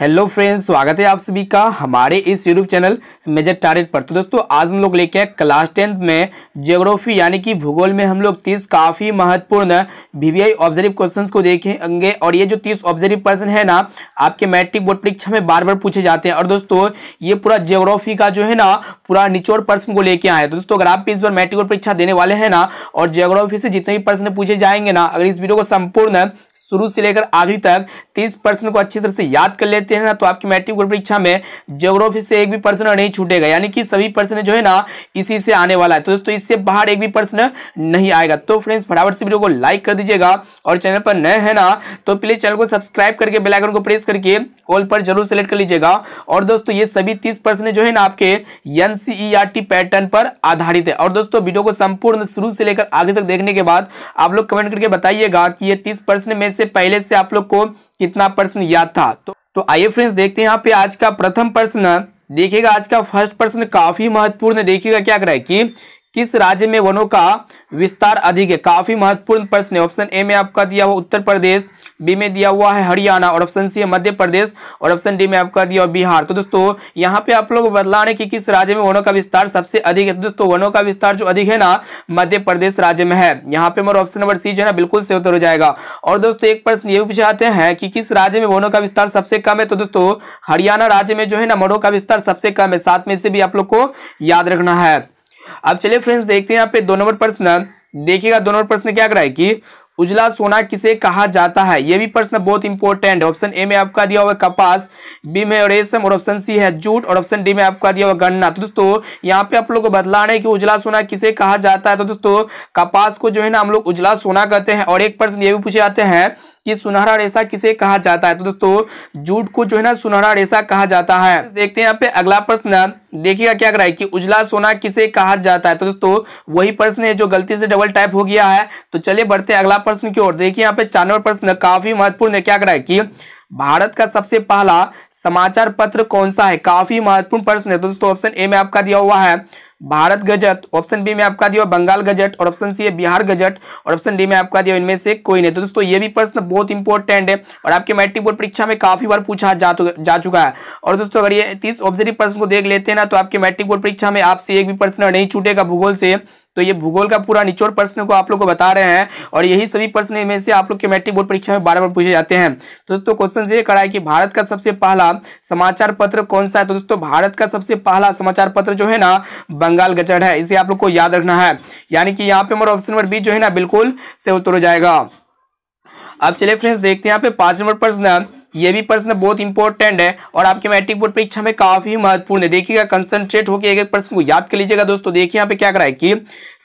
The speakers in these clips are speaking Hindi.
हेलो फ्रेंड्स स्वागत है आप सभी का हमारे इस यूट्यूब चैनल मेजर टारगेट पर तो दोस्तों आज हम लोग लेके आए क्लास टेंथ में ज्योग्राफी यानी कि भूगोल में हम लोग तीस काफ़ी महत्वपूर्ण वीवीआई ऑब्जर्व क्वेश्चंस को देखेंगे और ये जो तीस ऑब्जर्व पर्सन है ना आपके मैट्रिक बोर्ड परीक्षा में बार बार पूछे जाते हैं और दोस्तों ये पूरा जियोग्राफी का जो है ना पूरा निचोड़ पर्सन को लेके आए तो दोस्तों अगर आप इस बार मैट्रिक बोर्ड परीक्षा देने वाले हैं ना और जियोग्राफी से जितने भी पर्सन पूछे जाएंगे ना अगर इस वीडियो को संपूर्ण शुरू से लेकर आखिरी तक तीस प्रश्न को अच्छी तरह से याद कर लेते हैं ना तो आपकी मैट्रिक बोर्ड परीक्षा में ज्योग्राफी से एक भी पर्सन नहीं छूटेगा यानी कि सभी पर्सन जो है ना इसी से आने वाला है तो दोस्तों इससे बाहर एक भी पर्सन नहीं आएगा तो फ्रेंड्स फटाफट से वीडियो को लाइक कर दीजिएगा और चैनल पर नए है ना तो प्लीज चैनल को सब्सक्राइब करके बेलाइकन को प्रेस करके ऑल पर जरूर सेलेक्ट कर लीजिएगा और दोस्तों ये सभी तीस पर्सन जो है ना आपके एन पैटर्न e पर आधारित है और दोस्तों वीडियो को संपूर्ण शुरू से लेकर आगे तक देखने के बाद आप लोग कमेंट करके बताइएगा कि ये तीस पर्सन में इससे पहले से आप लोग को कितना प्रश्न याद था तो, तो आइए फ्रेंड्स देखते हैं यहाँ पे आज का प्रथम प्रश्न देखिएगा आज का फर्स्ट प्रश्न काफी महत्वपूर्ण है देखिएगा क्या रहा है कि किस राज्य में वनों का विस्तार अधिक है काफी महत्वपूर्ण प्रश्न है ऑप्शन ए में आपका दिया हुआ उत्तर प्रदेश बी में दिया हुआ है हरियाणा और ऑप्शन सी है मध्य प्रदेश और ऑप्शन डी में आपका दिया हुआ बिहार तो दोस्तों यहाँ पे आप लोग बदला रहे है कि किस राज्य में वनों का विस्तार सबसे अधिक है तो दोस्तों वनों का विस्तार जो अधिक है ना मध्य प्रदेश राज्य में है यहाँ पे हमारा ऑप्शन नंबर सी जो है ना बिल्कुल से उत्तर हो जाएगा और दोस्तों एक प्रश्न ये भी चाहते हैं कि किस राज्य में वनों का विस्तार सबसे कम है तो दोस्तों हरियाणा राज्य में जो है ना वनों का विस्तार सबसे कम है साथ में से भी आप लोग को याद रखना है अब चलिए फ्रेंड्स देखते हैं यहाँ पे दो नंबर प्रश्न देखिएगा दो नंबर प्रश्न क्या कराए कि उजला सोना किसे कहा जाता है यह भी प्रश्न बहुत इंपॉर्टेंट है ऑप्शन ए में आपका दिया हुआ कपास बी में रेशम और ऑप्शन सी है जूट और ऑप्शन डी में आपका दिया हुआ गन्ना तो दोस्तों यहाँ पे आप लोग को बदलाना है कि उजला सोना किसे कहा जाता है तो दोस्तों कपास को जो है ना हम लोग उजला सोना कहते हैं और एक प्रश्न ये भी पूछे जाते हैं ये सुनहरा रेशा किसे कहा जाता है तो दोस्तों जूट को जो है ना सुनहरा रेशा कहा जाता है देखते हैं यहाँ पे अगला प्रश्न देखिएगा क्या कराए कि उजला सोना किसे कहा जाता है तो दोस्तों वही प्रश्न है जो गलती से डबल टाइप हो गया है तो चलिए बढ़ते हैं अगला प्रश्न की ओर देखिए यहाँ पे चार प्रश्न काफी महत्वपूर्ण है क्या कराए कि भारत का सबसे पहला समाचार पत्र कौन सा है काफी महत्वपूर्ण प्रश्न है तो दोस्तों ऑप्शन ए में आपका दिया हुआ है भारत गजट ऑप्शन बी में आपका दिया बंगाल गजट और ऑप्शन सी है बिहार गजट और ऑप्शन डी में आपका दिया इनमें से कोई नहीं तो दोस्तों ये भी प्रश्न बहुत इंपॉर्टेंट है और आपके मैट्रिक बोर्ड परीक्षा में काफी बार पूछा जा, जा चुका है और दोस्तों अगर ये तीस ऑब्जेक्टिव प्रश्न को देख लेते हैं ना तो आपके मैट्रिक बोर्ड परीक्षा में आपसे एक भी प्रश्न नहीं छूटेगा भूगोल से तो ये भूगोल का पूरा निचोड़ प्रश्न को आप लोग को बता रहे हैं और यही सभी प्रश्न में से आप लोग के मैट्रिक बोर्ड परीक्षा में बार बार पूछे जाते हैं दोस्तों क्वेश्चन ये करा है कि भारत का सबसे पहला समाचार पत्र कौन सा है तो दोस्तों भारत का सबसे पहला समाचार पत्र जो है ना बंगाल गजट है इसे आप लोग को याद रखना है यानी कि यहाँ पे हमारा ऑप्शन नंबर बी जो है ना बिल्कुल से उतर जाएगा अब चलिए फ्रेंड्स देखते हैं यहाँ पे पांच नंबर प्रश्न ये भी प्रश्न बहुत इंपॉर्टेंट है और आपके मैट्रिक बोर्ड परीक्षा में काफी महत्वपूर्ण है देखिएगा कंसंट्रेट होकर एक एक प्रश्न को याद कर लीजिएगा दोस्तों देखिए यहाँ पे क्या करा है कि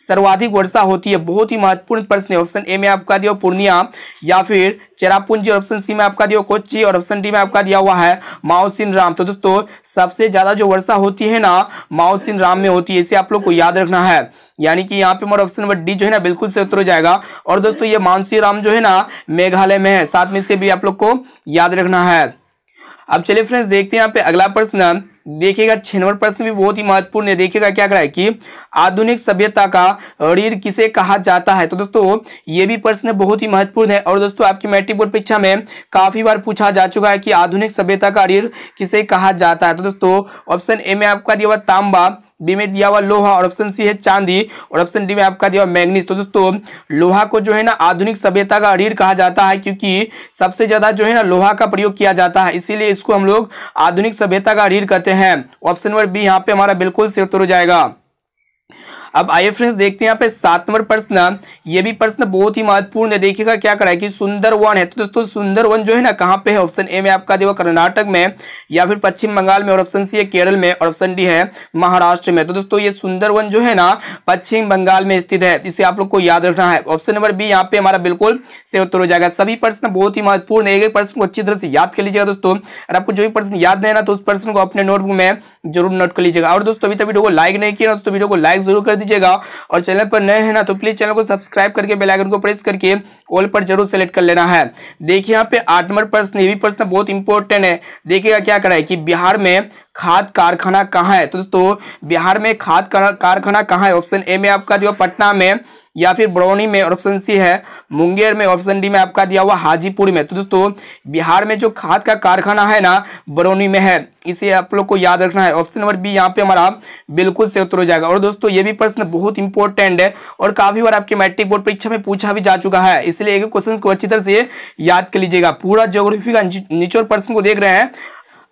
सर्वाधिक वर्षा होती है बहुत ही महत्वपूर्ण प्रश्न है ऑप्शन ए में आपका दिया पूर्णिया या फिर चेरापूंजी ऑप्शन सी में आपका दिया कोच्ची और ऑप्शन डी में आपका दिया हुआ है माओसिन राम तो दोस्तों सबसे ज्यादा जो वर्षा होती है ना माओसिन राम में होती है इसे आप लोग को याद रखना है यानी कि यहाँ पे हमारा ऑप्शन नंबर डी जो है ना बिल्कुल से उतर जाएगा और दोस्तों ये मानसी राम जो है ना मेघालय में है साथ में से भी आप लोग को याद रखना है अब चलिए फ्रेंड्स देखते हैं यहाँ पे अगला प्रश्न देखिएगा छह नंबर प्रश्न भी बहुत ही महत्वपूर्ण है देखिएगा क्या करा है कि आधुनिक सभ्यता का रीढ़ किसे कहा जाता है तो दोस्तों ये भी प्रश्न बहुत ही महत्वपूर्ण है और दोस्तों आपकी मैट्रिक बोर्ड परीक्षा में काफी बार पूछा जा चुका है कि आधुनिक सभ्यता का रीढ़ किसे कहा जाता है तो दोस्तों ऑप्शन ए में आपका दिया हुआ तांबा बी में दिया हुआ लोहा और ऑप्शन सी है चांदी और ऑप्शन डी में आपका दिया हुआ मैग्नीज तो दोस्तों लोहा को जो है ना आधुनिक सभ्यता का रीढ़ कहा जाता है क्योंकि सबसे ज्यादा जो है ना लोहा का प्रयोग किया जाता है इसीलिए इसको हम लोग आधुनिक सभ्यता का रीढ़ कहते हैं ऑप्शन नंबर बी यहाँ पे हमारा बिल्कुल से उत्तर हो जाएगा अब आइए फ्रेंड्स देखते हैं यहाँ पे सात नंबर प्रश्न ये भी प्रश्न बहुत ही महत्वपूर्ण है देखिएगा क्या करा है कि वन है तो दोस्तों सुंदर वन जो है ना कहाँ पे है ऑप्शन ए में आपका देगा कर्नाटक में या फिर पश्चिम बंगाल में और ऑप्शन सी है केरल में और ऑप्शन डी है महाराष्ट्र में तो दोस्तों ये सुंदर जो है ना पश्चिम बंगाल में स्थित है इसे आप लोग को याद रखना है ऑप्शन नंबर बी यहाँ पे हमारा बिल्कुल से उत्तर हो जाएगा सभी प्रश्न बहुत ही महत्वपूर्ण है एक प्रश्न को अच्छी तरह से याद कर लीजिएगा दोस्तों और आपको जो भी प्रश्न याद नहीं ना तो उस प्रश्न को अपने नोटबुक में जरूर नोट कर लीजिएगा और दोस्तों अभी तक वीडियो को लाइक नहीं किया तो वीडियो को लाइक जरूर कर दीजिएगा और चैनल पर नए हैं ना तो प्लीज चैनल को सब्सक्राइब करके बेलाइकन को प्रेस करके ऑल पर जरूर सेलेक्ट कर लेना है देखिए यहाँ पे आठ नंबर प्रश्न ये भी प्रश्न बहुत इंपॉर्टेंट है देखिएगा क्या करा है कि बिहार में खाद कारखाना कहाँ है तो दोस्तों बिहार में खाद कारखाना कहाँ है ऑप्शन ए में आपका जो पटना में या फिर बरौनी में ऑप्शन सी है मुंगेर में ऑप्शन डी में आपका दिया हुआ हाजीपुर में तो दोस्तों बिहार में जो खाद का कारखाना है ना बरौनी में है इसे आप लोग को याद रखना है ऑप्शन नंबर बी यहाँ पे हमारा बिल्कुल से उत्तर हो जाएगा और दोस्तों ये भी प्रश्न बहुत इंपॉर्टेंट है और काफी बार आपके मैट्रिक बोर्ड परीक्षा में पूछा भी जा चुका है इसलिए एक क्वेश्चन को अच्छी तरह से याद कर लीजिएगा पूरा जोग्राफी का प्रश्न को देख रहे हैं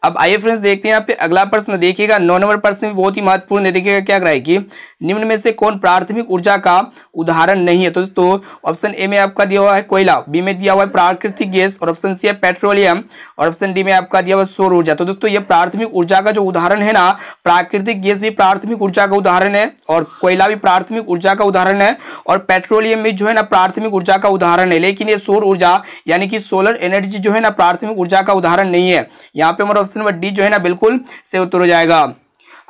अब आइए फ्रेंड्स देखते हैं यहाँ पे अगला प्रश्न देखिएगा नौ नंबर प्रश्न भी बहुत ही महत्वपूर्ण है देखिएगा क्या कराएगी निम्न में से कौन प्राथमिक ऊर्जा का उदाहरण नहीं है तो दोस्तों ऑप्शन ए में आपका दिया हुआ है कोयला बी में दिया हुआ है प्राकृतिक गैस और ऑप्शन सी है पेट्रोलियम और ऑप्शन डी में आपका दिया हुआ है सौर ऊर्जा तो दोस्तों ये प्राथमिक ऊर्जा का जो उदाहरण है ना प्राकृतिक गैस भी प्राथमिक ऊर्जा का उदाहरण है और कोयला भी प्राथमिक ऊर्जा का उदाहरण है और पेट्रोलियम भी जो है ना प्राथमिक ऊर्जा का उदाहरण है लेकिन ये सौर ऊर्जा यानी कि सोलर एनर्जी जो है ना प्राथमिक ऊर्जा का उदाहरण नहीं है यहाँ पे हमारा ऑप्शन नंबर डी जो है ना बिल्कुल से उत्तर हो जाएगा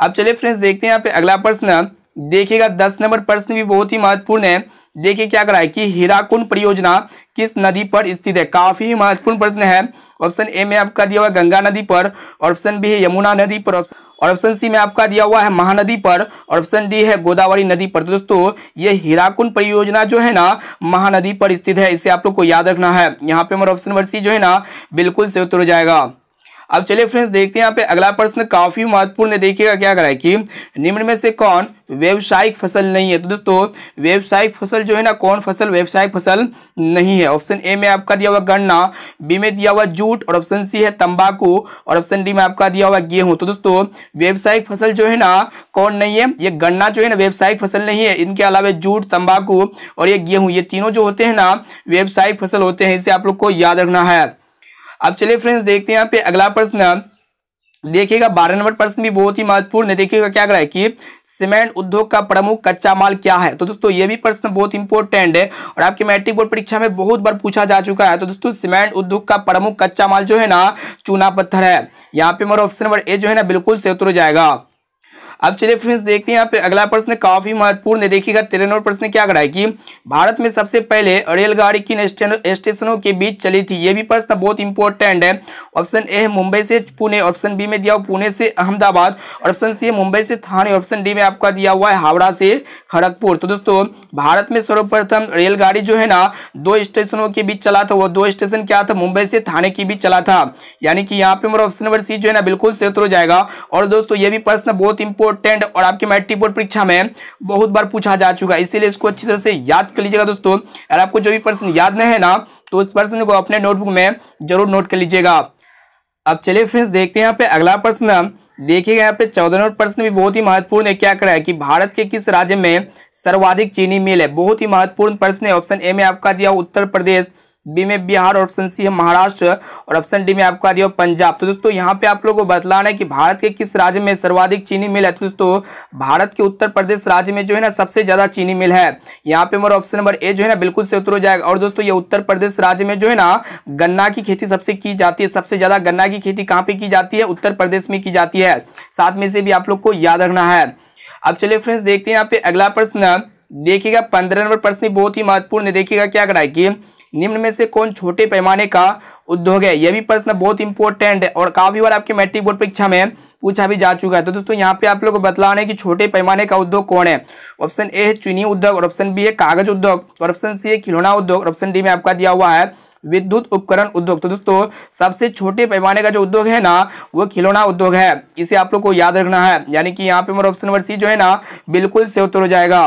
अब चलिए फ्रेंड्स देखते हैं यहाँ पे अगला प्रश्न देखिएगा दस नंबर प्रश्न भी बहुत ही महत्वपूर्ण है देखिए क्या करा है कि हीराकुंड परियोजना किस नदी पर स्थित है काफी महत्वपूर्ण प्रश्न है ऑप्शन ए में आपका दिया हुआ गंगा नदी पर ऑप्शन बी है यमुना नदी पर और ऑप्शन सी में आपका दिया हुआ है महानदी पर और ऑप्शन डी है गोदावरी नदी पर तो दोस्तों ये हीराकुंड परियोजना जो है ना महानदी पर स्थित है इसे आप लोग को याद रखना है यहाँ पे हमारा ऑप्शन नंबर सी जो है ना बिल्कुल से उतर जाएगा अब चलिए फ्रेंड्स देखते हैं यहाँ पे अगला प्रश्न काफी महत्वपूर्ण है देखिएगा क्या करा है कि निम्न में से कौन व्यवसायिक फसल नहीं है तो दोस्तों व्यवसायिक फसल जो है ना कौन फसल व्यवसायिक फसल नहीं है ऑप्शन ए में आपका दिया हुआ गन्ना बी में दिया हुआ जूट और ऑप्शन सी है तंबाकू और ऑप्शन डी में आपका दिया हुआ गेहूं तो दोस्तों व्यवसायिक फसल जो है ना कौन नहीं है ये गन्ना जो है ना व्यवसायिक फसल नहीं है इनके अलावा जूट तंबाकू और ये गेहूं ये तीनों जो होते हैं ना व्यवसायिक फसल होते हैं इसे आप लोग को याद रखना है अब चलिए फ्रेंड्स देखते हैं यहाँ पे अगला प्रश्न देखिएगा बारह नंबर प्रश्न भी बहुत ही महत्वपूर्ण है देखिएगा क्या रहा है कि सीमेंट उद्योग का प्रमुख कच्चा माल क्या है तो दोस्तों ये भी प्रश्न बहुत इंपॉर्टेंट है और आपके मैट्रिक बोर्ड परीक्षा में बहुत बार पूछा जा चुका है तो दोस्तों सीमेंट उद्योग का प्रमुख कच्चा माल जो है ना चूना पत्थर है यहाँ पे मेरा ऑप्शन नंबर ए जो है ना बिल्कुल से उतर जाएगा अब चलिए फ्रेंड्स देखते हैं यहाँ पे अगला प्रश्न काफी महत्वपूर्ण है देखिएगा तेरे प्रश्न क्या करा है कि भारत में सबसे पहले रेलगाड़ी किन स्टेशनों के बीच चली थी ये भी प्रश्न बहुत इंपॉर्टेंट है ऑप्शन ए मुंबई से पुणे ऑप्शन बी में दिया हुआ पुणे से अहमदाबाद ऑप्शन सी मुंबई से थाने ऑप्शन डी में आपका दिया हुआ है हावड़ा से खड़गपुर तो दोस्तों भारत में सर्वप्रथम रेलगाड़ी जो है ना दो स्टेशनों के बीच चला था वो दो स्टेशन क्या था मुंबई से थाने के बीच चला था यानी कि यहाँ पे मेरा ऑप्शन नंबर सी जो है ना बिल्कुल से हो जाएगा और दोस्तों ये भी प्रश्न बहुत इंपोर्ट इंपोर्टेंट और आपके मैट्रिक बोर्ड परीक्षा में बहुत बार पूछा जा चुका है इसीलिए इसको अच्छी तरह से याद कर लीजिएगा दोस्तों अगर आपको जो भी प्रश्न याद नहीं है ना तो उस प्रश्न को अपने नोटबुक में जरूर नोट कर लीजिएगा अब चलिए फ्रेंड्स देखते हैं यहाँ पे अगला प्रश्न देखिएगा यहाँ पे चौदह नंबर प्रश्न भी बहुत ही महत्वपूर्ण है क्या करा है कि भारत के किस राज्य में सर्वाधिक चीनी मिल है बहुत ही महत्वपूर्ण प्रश्न है ऑप्शन ए में आपका दिया उत्तर प्रदेश बी में बिहार ऑप्शन सी है महाराष्ट्र और ऑप्शन डी में आपका दिया पंजाब तो दोस्तों यहाँ पे आप लोगों को बतलाना है कि भारत के किस राज्य में सर्वाधिक चीनी मिल है तो दोस्तों भारत के उत्तर प्रदेश राज्य में जो है ना सबसे ज्यादा चीनी मिल है यहाँ पे हमारा ऑप्शन नंबर ए जो है ना बिल्कुल से उत्तर हो जाएगा और दोस्तों ये उत्तर प्रदेश राज्य में जो है ना गन्ना की खेती सबसे की जाती है सबसे ज्यादा गन्ना की खेती कहाँ पे की जाती है उत्तर प्रदेश में की जाती है साथ में से भी आप लोग को याद रखना है अब चलिए फ्रेंड्स देखते हैं यहाँ पे अगला प्रश्न देखिएगा पंद्रह नंबर प्रश्न बहुत ही महत्वपूर्ण है देखिएगा क्या कराए कि निम्न में से कौन छोटे पैमाने का उद्योग है यह भी प्रश्न बहुत इंपॉर्टेंट है और काफी बार आपके मैट्रिक बोर्ड परीक्षा में पूछा भी जा चुका है तो दोस्तों यहाँ पे आप लोग को बतलाना है कि छोटे पैमाने का उद्योग कौन है ऑप्शन ए है चीनी उद्योग और ऑप्शन बी है कागज उद्योग और ऑप्शन सी है खिलौना उद्योग और ऑप्शन डी में आपका दिया हुआ है विद्युत उपकरण उद्योग तो दोस्तों सबसे छोटे पैमाने का जो उद्योग है ना वो खिलौना उद्योग है इसे आप लोग को याद रखना है यानी कि यहाँ पे मेरा ऑप्शन नंबर सी जो है ना बिल्कुल से उत्तर हो जाएगा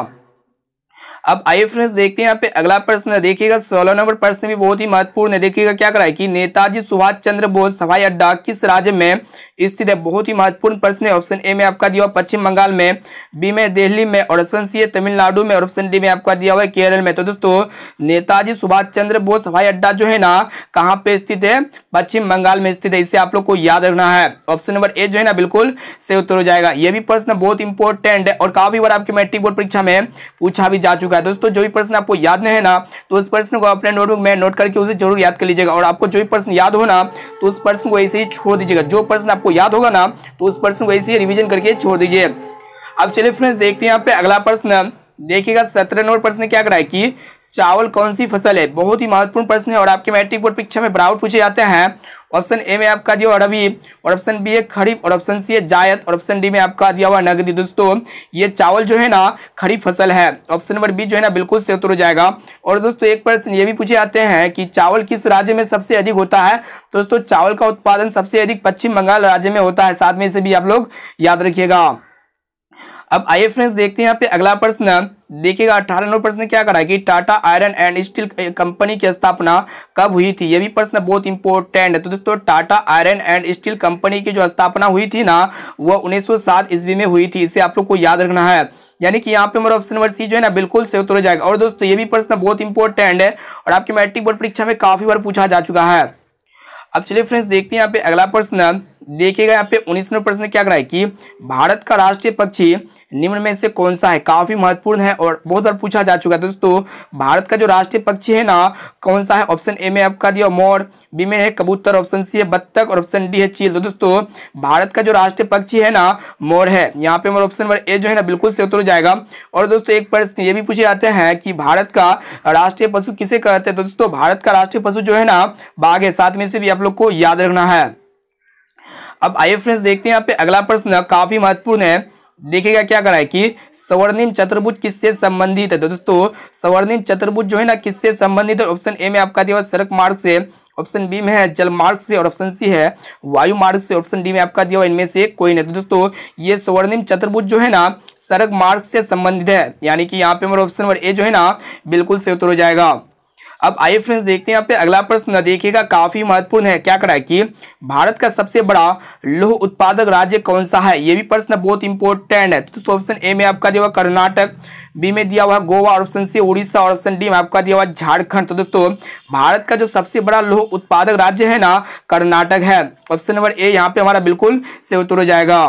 अब आइए फ्रेंड्स देखते हैं यहाँ पे अगला प्रश्न है देखिएगा सोलह नंबर प्रश्न भी बहुत ही महत्वपूर्ण है देखिएगा क्या करा है कि नेताजी सुभाष चंद्र बोस हवाई अड्डा किस राज्य में स्थित है बहुत ही महत्वपूर्ण प्रश्न है ऑप्शन ए में आपका दिया हुआ पश्चिम बंगाल में बी में दिल्ली में और ऑप्शन सी है तमिलनाडु में और ऑप्शन डी में आपका दिया हुआ है केरल में तो दोस्तों नेताजी सुभाष चंद्र बोस हवाई अड्डा जो है ना कहाँ पे स्थित है पश्चिम बंगाल में स्थित है इसे आप लोग को याद रखना है ऑप्शन नंबर ए जो है ना बिल्कुल से उत्तर हो जाएगा यह भी प्रश्न बहुत इंपॉर्टेंट है और काफी बार आपके मैट्रिक बोर्ड परीक्षा में पूछा भी जा चुका चुका है दोस्तों जो भी प्रश्न आपको याद नहीं है ना तो उस प्रश्न को अपने नोटबुक में नोट करके उसे जरूर याद कर लीजिएगा और आपको जो भी प्रश्न याद हो ना तो उस प्रश्न को ऐसे ही छोड़ दीजिएगा जो प्रश्न आपको याद होगा ना तो उस प्रश्न को ऐसे ही रिविजन करके छोड़ दीजिए अब चलिए फ्रेंड्स देखते हैं यहाँ पे अगला प्रश्न देखिएगा सत्रह नंबर प्रश्न क्या कराए कि चावल कौन सी फसल है बहुत ही महत्वपूर्ण प्रश्न है और आपके मैट्रिक बोर्ड परीक्षा में ब्राउट पूछे जाते हैं ऑप्शन ए में आपका दिया रवि रबी और ऑप्शन बी है खरीफ और ऑप्शन सी है जायद और ऑप्शन डी में आपका दिया हुआ नगदी दोस्तों ये चावल जो है ना खरीफ फसल है ऑप्शन नंबर बी जो है ना बिल्कुल से उतर जाएगा और दोस्तों एक प्रश्न ये भी पूछे जाते हैं कि चावल किस राज्य में सबसे अधिक होता है दोस्तों चावल का उत्पादन सबसे अधिक पश्चिम बंगाल राज्य में होता है साथ में इसे भी आप लोग याद रखिएगा अब आइए फ्रेंड्स देखते हैं यहाँ पे अगला प्रश्न देखिएगा अठारह नंबर प्रश्न क्या करा कि Tata iron and steel company की स्थापना कब हुई थी ये भी प्रश्न बहुत इंपॉर्टेंट है तो दोस्तों Tata iron and steel company की जो स्थापना हुई थी ना वो 1907 ईस्वी में हुई थी इसे आप लोग को याद रखना है यानी कि यहाँ पे हमारा ऑप्शन नंबर सी जो है ना बिल्कुल से उतर तो जाएगा और दोस्तों ये भी प्रश्न बहुत इंपॉर्टेंट है और आपकी मैट्रिक बोर्ड परीक्षा में काफी बार पूछा जा चुका है अब चलिए फ्रेंड्स देखते हैं यहाँ पे अगला प्रश्न देखिएगा यहाँ पे उन्नीसवें प्रश्न क्या कराए कि भारत का राष्ट्रीय पक्षी निम्न में से कौन सा है काफी महत्वपूर्ण है और बहुत बार पूछा जा चुका है दोस्तों भारत का जो राष्ट्रीय पक्षी है ना कौन सा है ऑप्शन ए में आपका दिया मोर बी में है कबूतर ऑप्शन सी है बत्तख और ऑप्शन डी है चील तो दोस्तों भारत का जो राष्ट्रीय पक्षी है ना मोर है यहाँ पे हमारा ऑप्शन नंबर ए जो है ना बिल्कुल से उतर जाएगा और दोस्तों एक प्रश्न ये भी पूछे जाते हैं कि भारत का राष्ट्रीय पशु किसे कहते हैं तो दोस्तों भारत का राष्ट्रीय पशु जो है ना बाघ है साथ में से भी आप लोग को याद रखना है अब आइए फ्रेंड्स देखते हैं यहाँ पे अगला प्रश्न काफी महत्वपूर्ण है देखिएगा क्या करा है कि स्वर्णिम चतुर्भुज किससे संबंधित है तो दोस्तों स्वर्णिम चतुर्भुज जो है ना किससे संबंधित है ऑप्शन ए में आपका दिया हुआ सड़क मार्ग से ऑप्शन बी में है जल मार्ग से और ऑप्शन सी है वायु मार्ग से ऑप्शन डी में आपका दिया हुआ इनमें से कोई नहीं तो दोस्तों ये स्वर्णिम चतुर्भुज जो है ना सड़क मार्ग से संबंधित है यानी कि यहाँ पे हमारा ऑप्शन नंबर ए जो है ना बिल्कुल से उत्तर हो जाएगा अब आइए फ्रेंड्स देखते हैं यहाँ पे अगला प्रश्न देखिएगा काफी महत्वपूर्ण है क्या करा है कि भारत का सबसे बड़ा लोह उत्पादक राज्य कौन सा है ये भी प्रश्न बहुत इंपॉर्टेंट है तो ऑप्शन ए में आपका दिया हुआ कर्नाटक बी में दिया हुआ गोवा और ऑप्शन सी उड़ीसा और ऑप्शन डी में आपका दिया हुआ झारखंड तो दोस्तों भारत का जो सबसे बड़ा लोह उत्पादक राज्य है ना कर्नाटक है ऑप्शन नंबर ए यहाँ पे हमारा बिल्कुल से उतर जाएगा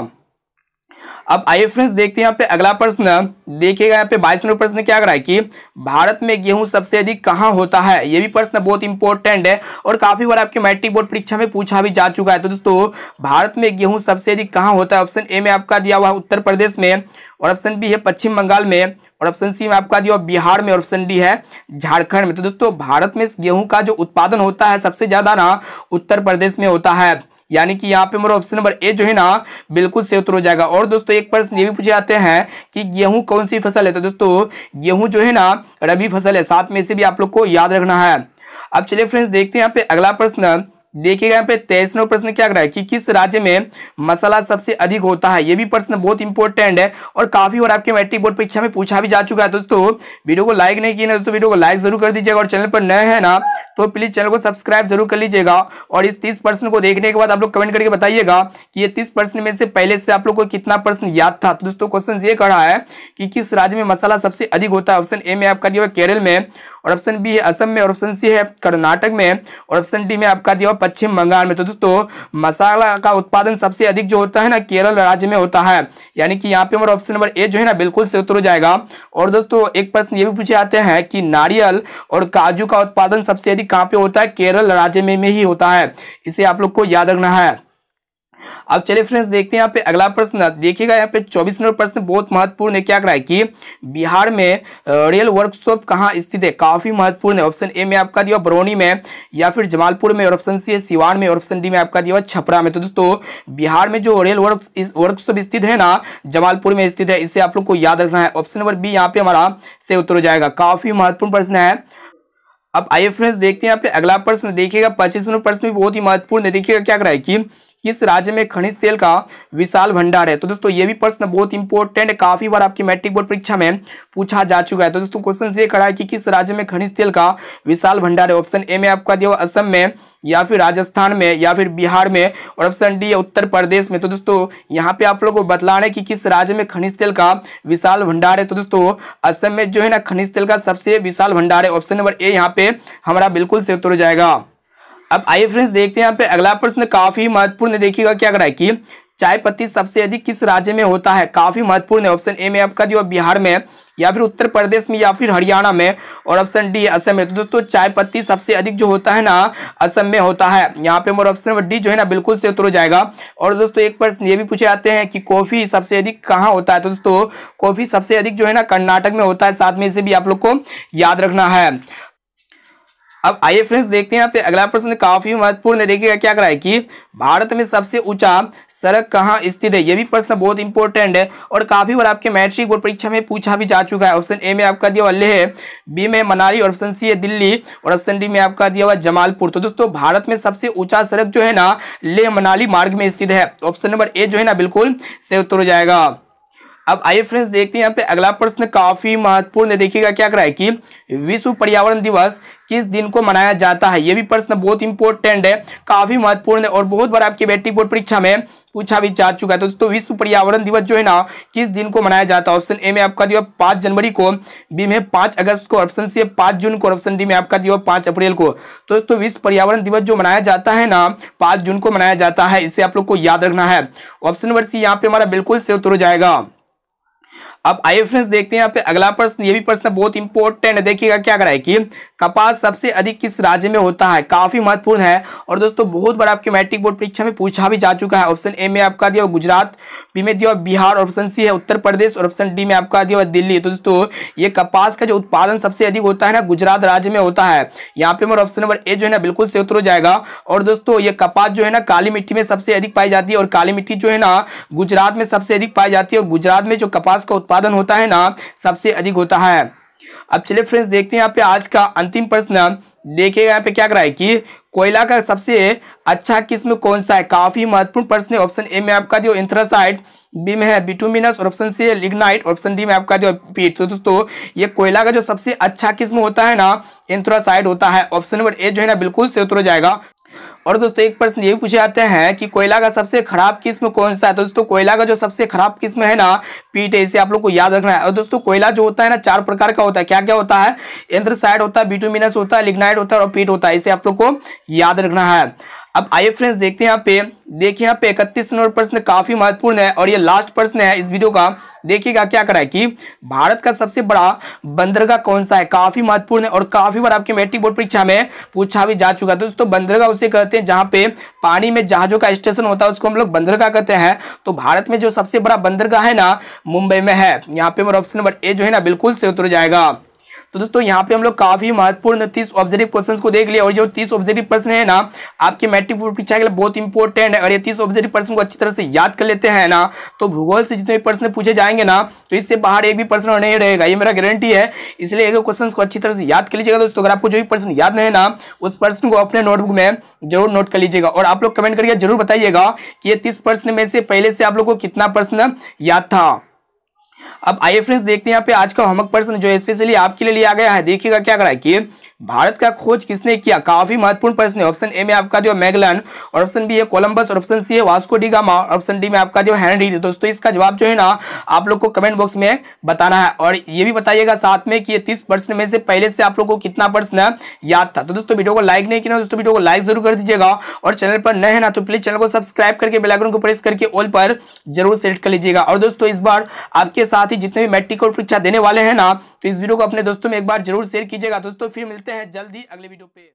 अब आइए फ्रेंड्स देखते हैं यहाँ पे अगला प्रश्न देखिएगा यहाँ पे बाईस नंबर प्रश्न क्या करा है कि भारत में गेहूं सबसे अधिक कहाँ होता है ये भी प्रश्न बहुत इंपॉर्टेंट है और काफी बार आपके मैट्रिक बोर्ड परीक्षा में पूछा भी जा चुका है तो दोस्तों भारत में गेहूं सबसे अधिक कहाँ होता है ऑप्शन ए में आपका दिया हुआ उत्तर प्रदेश में और ऑप्शन बी है पश्चिम बंगाल में और ऑप्शन सी में आपका दिया बिहार में ऑप्शन डी है झारखंड में तो दोस्तों भारत में गेहूं का जो उत्पादन होता है सबसे ज्यादा ना उत्तर प्रदेश में होता है यानी कि यहाँ पे हमारा ऑप्शन नंबर ए जो है ना बिल्कुल से उत्तर हो जाएगा और दोस्तों एक प्रश्न ये भी पूछे जाते हैं कि गेहूं कौन सी फसल है तो दोस्तों गेहूं जो है ना रबी फसल है साथ में इसे भी आप लोग को याद रखना है अब चलिए फ्रेंड्स देखते हैं यहाँ पे अगला प्रश्न देखिएगा यहाँ पे तेईसवा प्रश्न क्या करा है कि किस राज्य में मसाला सबसे अधिक होता है ये भी प्रश्न बहुत इंपॉर्टेंट है और काफी और आपके मैट्रिक बोर्ड परीक्षा में पूछा भी जा चुका है दोस्तों वीडियो को लाइक नहीं किया ना दोस्तों वीडियो को लाइक जरूर कर दीजिएगा और चैनल पर नए है ना तो प्लीज चैनल को सब्सक्राइब जरूर कर लीजिएगा और इस तीस प्रश्न को देखने के बाद आप लोग कमेंट करके बताइएगा कि ये तीस प्रश्न में से पहले से आप लोग को कितना प्रश्न याद था तो दोस्तों क्वेश्चन ये कड़ा है कि किस राज्य में मसाला सबसे अधिक होता है ऑप्शन ए में आपका दिया हुआ केरल में और ऑप्शन बी है असम में और ऑप्शन सी है कर्नाटक में और ऑप्शन डी में आपका दिया पश्चिम बंगाल में तो दोस्तों मसाला का उत्पादन सबसे अधिक जो होता है ना केरल राज्य में होता है यानी कि यहाँ पे हमारा ऑप्शन नंबर ए जो है ना बिल्कुल से उतर हो जाएगा और दोस्तों एक प्रश्न ये भी पूछे आते हैं कि नारियल और काजू का उत्पादन सबसे अधिक कहाँ पे होता है केरल राज्य में ही होता है इसे आप लोग को याद रखना है अब चलिए फ्रेंड्स देखते हैं यहाँ पे अगला प्रश्न देखिएगा यहाँ पे चौबीस नंबर प्रश्न बहुत महत्वपूर्ण है क्या कराए कि बिहार में रेल वर्कशॉप कहाँ स्थित है काफी महत्वपूर्ण है ऑप्शन ए में आपका दिया बरौनी में या फिर जमालपुर में और ऑप्शन सी है सिवान में और ऑप्शन डी में आपका दिया छपरा में तो दोस्तों बिहार में जो रेल वर्क वर्कशॉप स्थित है ना जमालपुर में स्थित है इसे आप लोग को याद रखना है ऑप्शन नंबर बी यहाँ पे हमारा से उत्तर हो जाएगा काफी महत्वपूर्ण प्रश्न है अब आइए फ्रेंड्स देखते हैं यहाँ पे अगला प्रश्न देखिएगा पच्चीस नंबर प्रश्न भी बहुत ही महत्वपूर्ण है देखिएगा क्या कराए कि किस राज्य में खनिज तेल का विशाल भंडार है तो दोस्तों ये भी प्रश्न बहुत इंपॉर्टेंट काफी बार आपकी मैट्रिक बोर्ड परीक्षा में पूछा जा चुका है तो दोस्तों क्वेश्चन ये खड़ा है कि किस राज्य में खनिज तेल का विशाल भंडार है ऑप्शन ए में आपका दिया असम में या फिर राजस्थान में या फिर बिहार में और ऑप्शन डी उत्तर प्रदेश में तो दोस्तों यहाँ पे आप लोगों को बतला है कि किस राज्य में खनिज तेल का विशाल भंडार है तो दोस्तों असम में जो है ना खनिज तेल का सबसे विशाल भंडार है ऑप्शन नंबर ए यहाँ पे हमारा बिल्कुल से जाएगा अब आइए फ्रेंड्स देखते हैं यहाँ पे अगला प्रश्न काफी महत्वपूर्ण है देखिएगा क्या करा है कि चाय पत्ती सबसे अधिक किस राज्य में होता है काफी महत्वपूर्ण है ऑप्शन ए में आपका जो बिहार में या फिर उत्तर प्रदेश में या फिर हरियाणा में और ऑप्शन डी असम में तो दोस्तों चाय पत्ती सबसे अधिक जो होता है ना असम में होता है यहाँ पे मोर ऑप्शन डी जो है ना बिल्कुल से उतर जाएगा और दोस्तों एक प्रश्न ये भी पूछे जाते हैं कि कॉफी सबसे अधिक कहाँ होता है तो दोस्तों कॉफी सबसे अधिक जो है ना कर्नाटक में होता है साथ में इसे भी आप लोग को याद रखना है अब आइए फ्रेंड्स देखते हैं यहाँ पे अगला प्रश्न काफी महत्वपूर्ण है देखिएगा क्या करा है कि भारत में सबसे ऊंचा सड़क कहाँ स्थित है यह भी प्रश्न बहुत इंपॉर्टेंट है और काफी बार आपके मैट्रिक बोर्ड परीक्षा में पूछा भी जा चुका है ऑप्शन ए में आपका दिया हुआ लेह बी में मनाली और ऑप्शन सी है दिल्ली और ऑप्शन डी में आपका दिया हुआ जमालपुर तो दोस्तों भारत में सबसे ऊंचा सड़क जो है ना लेह मनाली मार्ग में स्थित है ऑप्शन नंबर ए जो है ना बिल्कुल सही उत्तर हो जाएगा अब आइए फ्रेंड्स देखते हैं यहाँ पे अगला प्रश्न काफी महत्वपूर्ण है देखिएगा क्या कराए कि विश्व पर्यावरण दिवस किस दिन को मनाया जाता है यह भी प्रश्न बहुत इंपॉर्टेंट है काफी महत्वपूर्ण है और बहुत बार आपके बैटरी बोर्ड परीक्षा में पूछा भी जा चुका है तो, तो विश्व पर्यावरण दिवस जो है ना किस दिन को मनाया जाता है ऑप्शन ए में आपका दिया पांच जनवरी को बी में पांच अगस्त को ऑप्शन सी पांच जून को ऑप्शन डी में आपका दिया पांच अप्रैल को तो, तो विश्व पर्यावरण दिवस जो मनाया जाता है ना पांच जून को मनाया जाता है इसे आप लोग को याद रखना है ऑप्शन नंबर सी यहाँ पे हमारा बिल्कुल से उतर जाएगा अब आइए फ्रेंड्स देखते हैं यहाँ पे अगला प्रश्न ये भी प्रश्न बहुत इंपॉर्टेंट है देखिएगा क्या कराए कि कपास सबसे अधिक किस राज्य में होता है काफी महत्वपूर्ण है और दोस्तों बहुत बड़ा आपके मैट्रिक बोर्ड परीक्षा में पूछा भी जा चुका है ऑप्शन ए में आपका दिया गुजरात बी में दिया बिहार ऑप्शन सी है उत्तर प्रदेश और ऑप्शन डी में आपका दिया दिल्ली तो दोस्तों ये कपास का जो उत्पादन सबसे अधिक होता है ना गुजरात राज्य में होता है यहाँ पे मेरा ऑप्शन नंबर ए जो है ना बिल्कुल से उतर हो जाएगा और दोस्तों ये कपास जो है ना काली मिट्टी में सबसे अधिक पाई जाती है और काली मिट्टी जो है ना गुजरात में सबसे अधिक पाई जाती है और गुजरात में जो कपास का उत्पादन उत्पादन होता है ना सबसे अधिक होता है अब चलिए फ्रेंड्स देखते हैं यहाँ पे आज का अंतिम प्रश्न देखिएगा यहाँ पे क्या करा है कि कोयला का सबसे अच्छा किस्म कौन सा है काफी महत्वपूर्ण प्रश्न है ऑप्शन ए में आपका दियो इंथ्रासाइड बी में है बिटूमिनस और ऑप्शन सी है लिग्नाइट ऑप्शन डी में आपका दियो पीट तो दोस्तों ये कोयला का जो सबसे अच्छा किस्म होता है ना इंथ्रासाइड होता है ऑप्शन नंबर ए जो है ना बिल्कुल से उतर जाएगा और दोस्तों एक प्रश्न ये भी पूछे जाते हैं कि कोयला का सबसे खराब किस्म कौन सा है तो दोस्तों कोयला का जो सबसे खराब किस्म है ना पीट है इसे आप लोग को याद रखना है और दोस्तों कोयला जो होता है ना चार प्रकार का होता है क्या क्या होता है एंथ्रासाइड होता है बिटूमिनस होता है लिग्नाइड होता है और पीट होता है इसे आप लोग को याद रखना है अब आइए फ्रेंड्स देखते हैं यहाँ पे देखिए यहाँ पे इकतीस नंबर प्रश्न काफी महत्वपूर्ण है और ये लास्ट प्रश्न है इस वीडियो का देखिएगा क्या करा है कि भारत का सबसे बड़ा बंदरगाह कौन सा है काफी महत्वपूर्ण है और काफी बार आपके मैट्रिक बोर्ड परीक्षा में पूछा भी जा चुका है दोस्तों बंदरगाह उसे कहते कहते हैं जहाँ पे पानी में जहाजों का स्टेशन होता है उसको हम लोग बंदरगाह कहते हैं तो भारत में जो सबसे बड़ा बंदरगाह है ना मुंबई में है यहाँ पे ऑप्शन नंबर ए जो है ना बिल्कुल से उतर जाएगा तो दोस्तों यहाँ पे हम लोग काफी महत्वपूर्ण तीस ऑब्जेक्टिव क्वेश्चन को देख लिया और जो तीस ऑब्जेक्टिव प्रश्न है ना आपके मैट्रिक परीक्षा के लिए बहुत इंपॉर्टेंट है और ये तीस ऑब्जेक्टिव प्रश्न को अच्छी तरह से याद कर लेते हैं ना तो भूगोल से जितने प्रश्न पूछे जाएंगे ना तो इससे बाहर एक भी प्रश्न नहीं रहेगा ये मेरा गारंटी है इसलिए एक क्वेश्चन को अच्छी तरह से याद कर लीजिएगा दोस्तों अगर आपको जो भी प्रश्न याद नहीं है ना उस प्रश्न को अपने नोटबुक में जरूर नोट कर लीजिएगा और आप लोग कमेंट करके जरूर बताइएगा कि ये तीस प्रश्न में से पहले से आप लोग को कितना प्रश्न याद था अब आइए फ्रेंड्स देखते हैं यहाँ पे आज का होमवर्क प्रश्न जो स्पेशली आपके लिए लिया गया है देखिएगा क्या करा है कि भारत का खोज किसने किया काफी महत्वपूर्ण प्रश्न है ऑप्शन ए में आपका जो मैगलन और ऑप्शन बी है कोलंबस और ऑप्शन सी है वास्को डिगामा और ऑप्शन डी में आपका जो हैंनरी तो दोस्तों इसका जवाब जो है ना आप लोग को कमेंट बॉक्स में बताना है और ये भी बताइएगा साथ में कि ये तीस प्रश्न में से पहले से आप लोग को कितना प्रश्न याद था तो दोस्तों वीडियो को लाइक नहीं किया दोस्तों वीडियो को लाइक जरूर कर दीजिएगा और चैनल पर नए है ना तो प्लीज चैनल को सब्सक्राइब करके बेलाइकन को प्रेस करके ऑल पर जरूर सेलेक्ट कर लीजिएगा और दोस्तों इस बार आपके साथ ही जितने भी मैट्रिक और परीक्षा देने वाले हैं ना तो इस वीडियो को अपने दोस्तों में एक बार जरूर शेयर कीजिएगा दोस्तों फिर मिलते हैं जल्दी अगले वीडियो पे